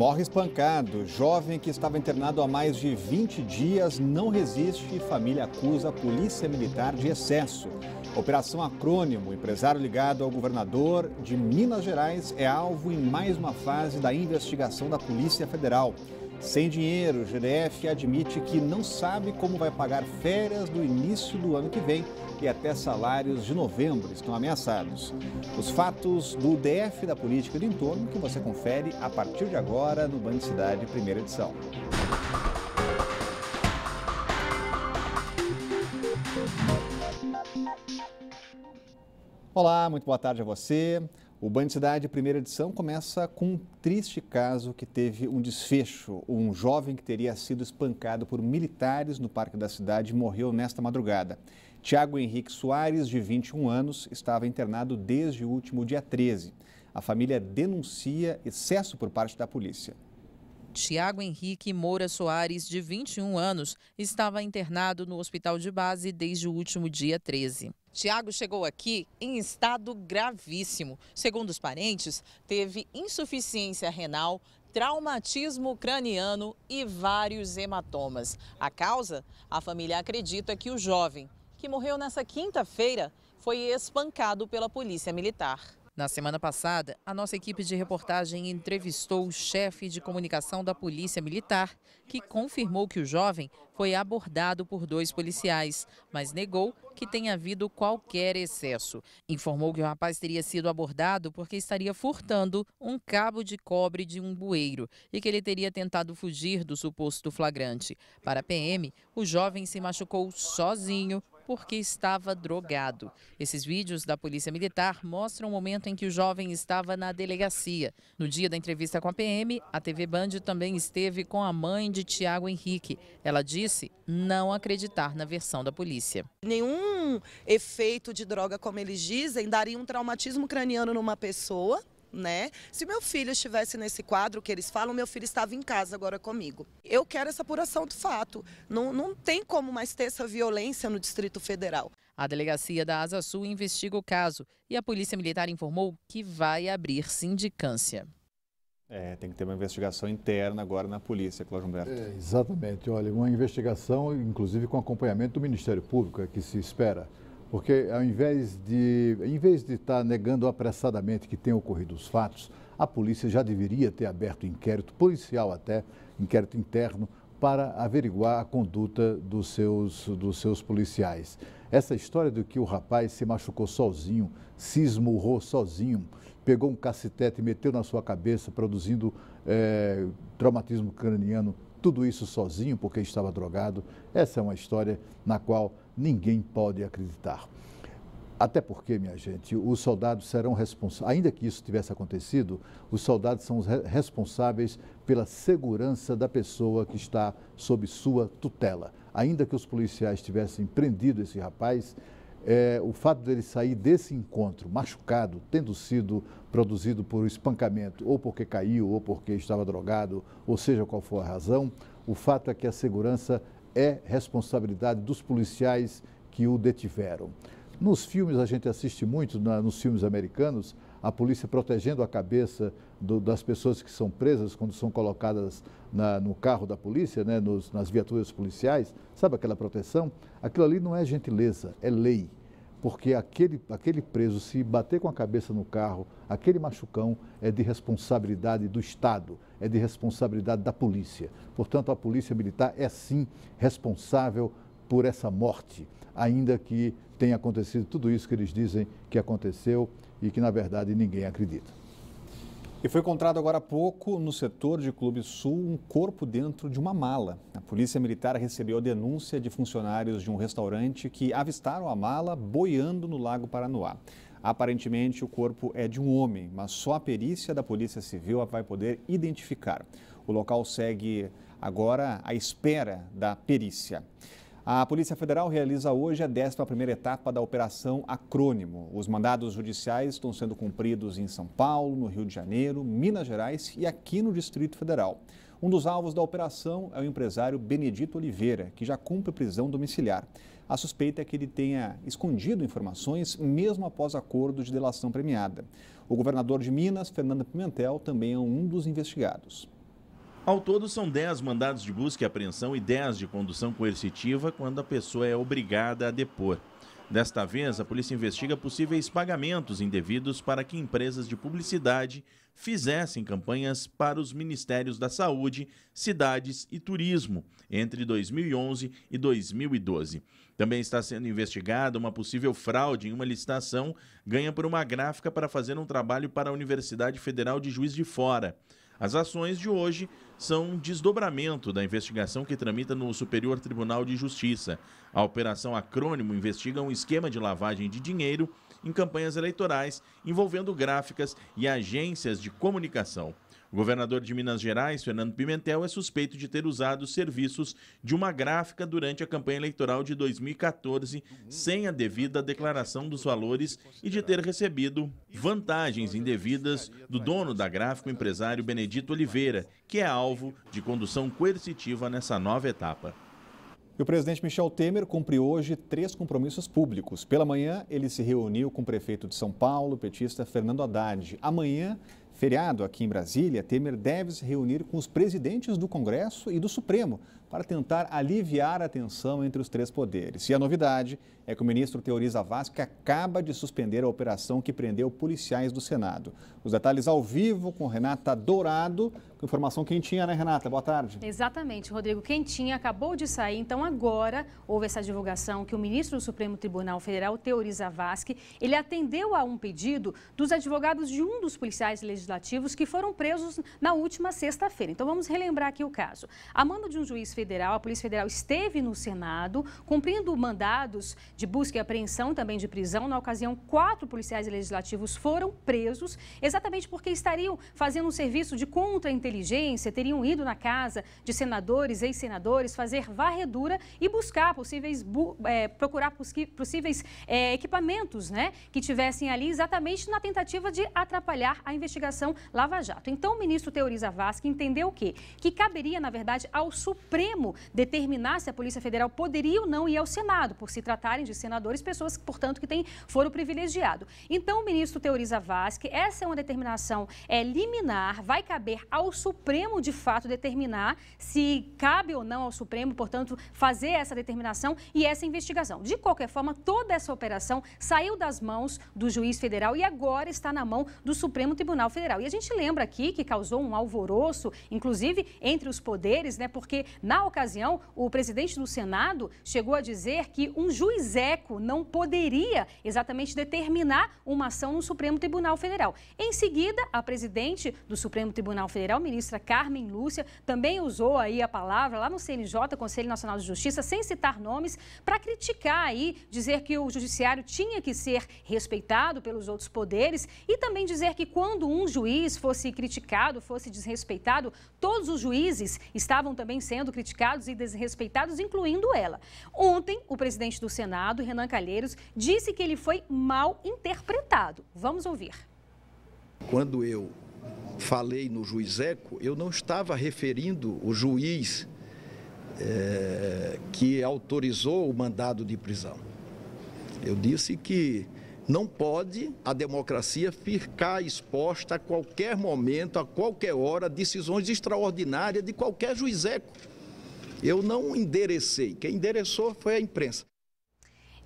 Morre espancado. Jovem que estava internado há mais de 20 dias não resiste e família acusa a polícia militar de excesso. Operação Acrônimo, empresário ligado ao governador de Minas Gerais, é alvo em mais uma fase da investigação da Polícia Federal. Sem dinheiro, o GDF admite que não sabe como vai pagar férias do início do ano que vem e até salários de novembro estão ameaçados. Os fatos do DF da política do entorno que você confere a partir de agora no Band Cidade, primeira edição. Olá, muito boa tarde a você. O de Cidade, primeira edição, começa com um triste caso que teve um desfecho. Um jovem que teria sido espancado por militares no parque da cidade morreu nesta madrugada. Tiago Henrique Soares, de 21 anos, estava internado desde o último dia 13. A família denuncia excesso por parte da polícia. Tiago Henrique Moura Soares, de 21 anos, estava internado no hospital de base desde o último dia 13. Tiago chegou aqui em estado gravíssimo. Segundo os parentes, teve insuficiência renal, traumatismo craniano e vários hematomas. A causa? A família acredita que o jovem, que morreu nessa quinta-feira, foi espancado pela polícia militar. Na semana passada, a nossa equipe de reportagem entrevistou o chefe de comunicação da Polícia Militar, que confirmou que o jovem foi abordado por dois policiais, mas negou que tenha havido qualquer excesso. Informou que o rapaz teria sido abordado porque estaria furtando um cabo de cobre de um bueiro e que ele teria tentado fugir do suposto flagrante. Para a PM, o jovem se machucou sozinho porque estava drogado. Esses vídeos da Polícia Militar mostram o momento em que o jovem estava na delegacia. No dia da entrevista com a PM, a TV Band também esteve com a mãe de Tiago Henrique. Ela disse não acreditar na versão da polícia. Nenhum efeito de droga, como eles dizem, daria um traumatismo craniano numa pessoa né? Se meu filho estivesse nesse quadro que eles falam, meu filho estava em casa agora comigo. Eu quero essa apuração do fato. Não, não tem como mais ter essa violência no Distrito Federal. A delegacia da Asa Sul investiga o caso e a Polícia Militar informou que vai abrir sindicância. É, tem que ter uma investigação interna agora na polícia, Cláudio Humberto. É, exatamente, olha, uma investigação, inclusive com acompanhamento do Ministério Público, é que se espera. Porque ao invés de, em vez de estar tá negando apressadamente que tenham ocorrido os fatos, a polícia já deveria ter aberto inquérito policial até, inquérito interno, para averiguar a conduta dos seus, dos seus policiais. Essa história do que o rapaz se machucou sozinho, se esmurrou sozinho, pegou um cacetete e meteu na sua cabeça, produzindo é, traumatismo craniano, tudo isso sozinho porque estava drogado, essa é uma história na qual ninguém pode acreditar. Até porque, minha gente, os soldados serão responsáveis, ainda que isso tivesse acontecido, os soldados são os re responsáveis pela segurança da pessoa que está sob sua tutela. Ainda que os policiais tivessem prendido esse rapaz, é, o fato dele sair desse encontro machucado, tendo sido produzido por espancamento, ou porque caiu, ou porque estava drogado, ou seja qual for a razão, o fato é que a segurança é responsabilidade dos policiais que o detiveram. Nos filmes, a gente assiste muito, na, nos filmes americanos, a polícia protegendo a cabeça do, das pessoas que são presas quando são colocadas na, no carro da polícia, né, nos, nas viaturas policiais, sabe aquela proteção? Aquilo ali não é gentileza, é lei porque aquele, aquele preso, se bater com a cabeça no carro, aquele machucão é de responsabilidade do Estado, é de responsabilidade da polícia. Portanto, a polícia militar é sim responsável por essa morte, ainda que tenha acontecido tudo isso que eles dizem que aconteceu e que, na verdade, ninguém acredita. E foi encontrado agora há pouco, no setor de Clube Sul, um corpo dentro de uma mala. A Polícia Militar recebeu a denúncia de funcionários de um restaurante que avistaram a mala boiando no Lago Paranoá. Aparentemente, o corpo é de um homem, mas só a perícia da Polícia Civil vai poder identificar. O local segue agora à espera da perícia. A Polícia Federal realiza hoje a 11 primeira etapa da Operação Acrônimo. Os mandados judiciais estão sendo cumpridos em São Paulo, no Rio de Janeiro, Minas Gerais e aqui no Distrito Federal. Um dos alvos da operação é o empresário Benedito Oliveira, que já cumpre prisão domiciliar. A suspeita é que ele tenha escondido informações mesmo após acordo de delação premiada. O governador de Minas, Fernando Pimentel, também é um dos investigados. Ao todo, são 10 mandados de busca e apreensão e 10 de condução coercitiva quando a pessoa é obrigada a depor. Desta vez, a polícia investiga possíveis pagamentos indevidos para que empresas de publicidade fizessem campanhas para os ministérios da Saúde, Cidades e Turismo entre 2011 e 2012. Também está sendo investigada uma possível fraude em uma licitação ganha por uma gráfica para fazer um trabalho para a Universidade Federal de Juiz de Fora. As ações de hoje são um desdobramento da investigação que tramita no Superior Tribunal de Justiça. A Operação Acrônimo investiga um esquema de lavagem de dinheiro em campanhas eleitorais envolvendo gráficas e agências de comunicação. O governador de Minas Gerais, Fernando Pimentel, é suspeito de ter usado os serviços de uma gráfica durante a campanha eleitoral de 2014 sem a devida declaração dos valores e de ter recebido vantagens indevidas do dono da gráfica, o empresário Benedito Oliveira, que é alvo de condução coercitiva nessa nova etapa. E o presidente Michel Temer cumpriu hoje três compromissos públicos. Pela manhã, ele se reuniu com o prefeito de São Paulo, petista Fernando Haddad. Amanhã, Feriado aqui em Brasília, Temer deve se reunir com os presidentes do Congresso e do Supremo para tentar aliviar a tensão entre os três poderes. E a novidade é que o ministro Teoriza Vasque acaba de suspender a operação que prendeu policiais do Senado. Os detalhes ao vivo com Renata Dourado, com informação quentinha, né, Renata? Boa tarde. Exatamente, Rodrigo. Quentinha acabou de sair, então agora houve essa divulgação que o ministro do Supremo Tribunal Federal, Teoriza Vasque ele atendeu a um pedido dos advogados de um dos policiais legislativos que foram presos na última sexta-feira. Então vamos relembrar aqui o caso. A mando de um juiz Federal, a Polícia Federal esteve no Senado, cumprindo mandados de busca e apreensão, também de prisão. Na ocasião, quatro policiais legislativos foram presos, exatamente porque estariam fazendo um serviço de contra-inteligência, teriam ido na casa de senadores, ex-senadores, fazer varredura e buscar possíveis, é, procurar possíveis é, equipamentos, né, que tivessem ali exatamente na tentativa de atrapalhar a investigação Lava Jato. Então, o ministro Teori Zavascki entendeu o quê? Que caberia, na verdade, ao Supremo Supremo determinar se a Polícia Federal poderia ou não ir ao Senado, por se tratarem de senadores, pessoas, portanto, que têm foro privilegiado. Então, o ministro teoriza Vasque, essa é uma determinação é, liminar, vai caber ao Supremo, de fato, determinar se cabe ou não ao Supremo, portanto, fazer essa determinação e essa investigação. De qualquer forma, toda essa operação saiu das mãos do juiz federal e agora está na mão do Supremo Tribunal Federal. E a gente lembra aqui que causou um alvoroço, inclusive entre os poderes, né? Porque na na ocasião, o presidente do Senado chegou a dizer que um juiz eco não poderia exatamente determinar uma ação no Supremo Tribunal Federal. Em seguida, a presidente do Supremo Tribunal Federal, ministra Carmen Lúcia, também usou aí a palavra lá no CNJ, Conselho Nacional de Justiça, sem citar nomes, para criticar aí, dizer que o judiciário tinha que ser respeitado pelos outros poderes e também dizer que quando um juiz fosse criticado, fosse desrespeitado, todos os juízes estavam também sendo criticados criticados e desrespeitados, incluindo ela. Ontem, o presidente do Senado, Renan Calheiros, disse que ele foi mal interpretado. Vamos ouvir. Quando eu falei no juiz Eco, eu não estava referindo o juiz é, que autorizou o mandado de prisão. Eu disse que não pode a democracia ficar exposta a qualquer momento, a qualquer hora, decisões extraordinárias de qualquer juiz Eco. Eu não enderecei, quem endereçou foi a imprensa.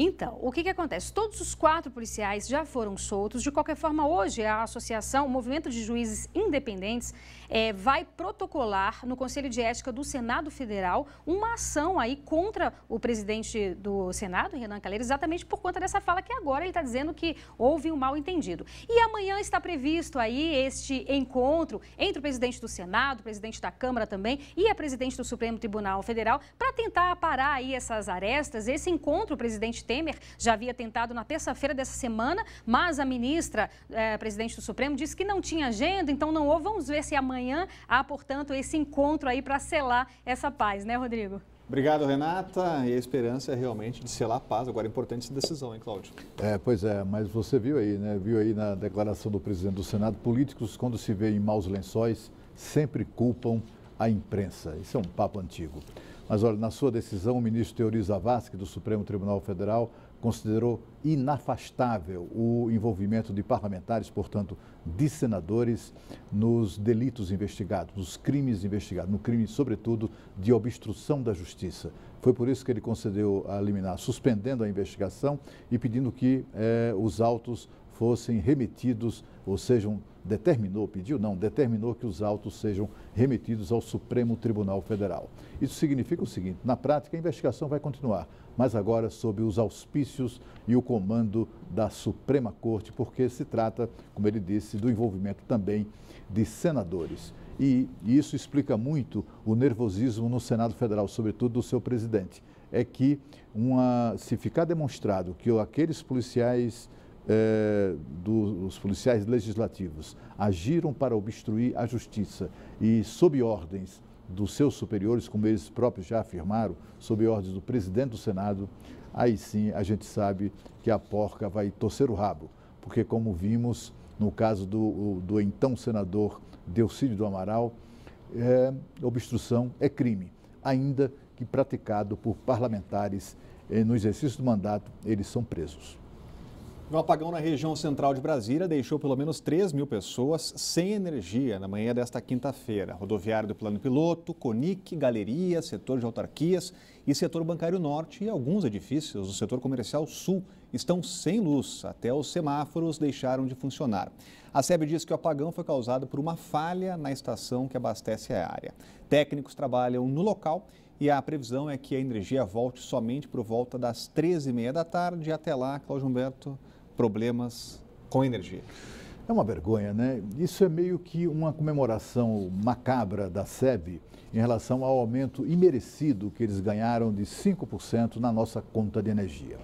Então, o que, que acontece? Todos os quatro policiais já foram soltos. De qualquer forma, hoje a associação, o Movimento de Juízes Independentes, é, vai protocolar no Conselho de Ética do Senado Federal uma ação aí contra o presidente do Senado, Renan Calheiros. exatamente por conta dessa fala que agora ele está dizendo que houve um mal entendido. E amanhã está previsto aí este encontro entre o presidente do Senado, o presidente da Câmara também e a presidente do Supremo Tribunal Federal para tentar parar aí essas arestas. Esse encontro, o presidente Temer já havia tentado na terça-feira dessa semana, mas a ministra, eh, presidente do Supremo, disse que não tinha agenda, então não houve. Vamos ver se amanhã há, portanto, esse encontro aí para selar essa paz, né, Rodrigo? Obrigado, Renata. E a esperança é realmente de selar a paz. Agora é importante essa decisão, hein, Cláudio? É, pois é, mas você viu aí, né? Viu aí na declaração do presidente do Senado, políticos, quando se vê em maus lençóis, sempre culpam a imprensa. Isso é um papo antigo. Mas olha, na sua decisão, o ministro Teori Zavascki, do Supremo Tribunal Federal, considerou inafastável o envolvimento de parlamentares, portanto, de senadores, nos delitos investigados, nos crimes investigados, no crime, sobretudo, de obstrução da justiça. Foi por isso que ele concedeu a liminar, suspendendo a investigação e pedindo que eh, os autos fossem remetidos, ou sejam determinou, pediu não, determinou que os autos sejam remetidos ao Supremo Tribunal Federal. Isso significa o seguinte: na prática, a investigação vai continuar, mas agora sob os auspícios e o comando da Suprema Corte, porque se trata, como ele disse, do envolvimento também de senadores. E isso explica muito o nervosismo no Senado Federal, sobretudo do seu presidente. É que uma, se ficar demonstrado que aqueles policiais eh, dos policiais legislativos agiram para obstruir a justiça e, sob ordens dos seus superiores, como eles próprios já afirmaram, sob ordens do presidente do Senado, aí sim a gente sabe que a porca vai torcer o rabo, porque, como vimos no caso do, do então senador Delcídio do Amaral, é, obstrução é crime, ainda que praticado por parlamentares eh, no exercício do mandato, eles são presos. O um apagão na região central de Brasília deixou pelo menos 3 mil pessoas sem energia na manhã desta quinta-feira. Rodoviário do Plano Piloto, Conic, Galeria, setor de autarquias e setor bancário norte e alguns edifícios do setor comercial sul estão sem luz. Até os semáforos deixaram de funcionar. A SEB diz que o apagão foi causado por uma falha na estação que abastece a área. Técnicos trabalham no local e a previsão é que a energia volte somente por volta das 13h30 da tarde. Até lá, Cláudio Humberto problemas com energia. É uma vergonha, né? Isso é meio que uma comemoração macabra da SEB em relação ao aumento imerecido que eles ganharam de 5% na nossa conta de energia.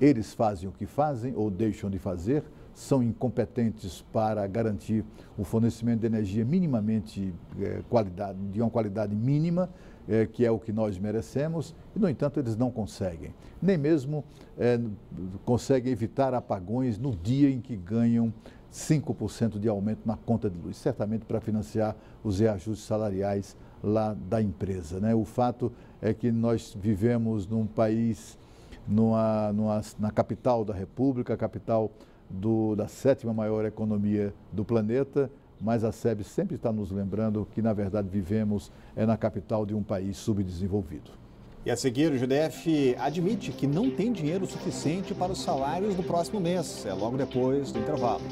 Eles fazem o que fazem ou deixam de fazer, são incompetentes para garantir o fornecimento de energia minimamente é, qualidade, de uma qualidade mínima é, que é o que nós merecemos, e, no entanto, eles não conseguem. Nem mesmo é, conseguem evitar apagões no dia em que ganham 5% de aumento na conta de luz, certamente para financiar os reajustes salariais lá da empresa. Né? O fato é que nós vivemos num país, numa, numa, na capital da República, capital do, da sétima maior economia do planeta, mas a SEB sempre está nos lembrando que, na verdade, vivemos é na capital de um país subdesenvolvido. E a seguir, o GDF admite que não tem dinheiro suficiente para os salários do próximo mês. É logo depois do intervalo.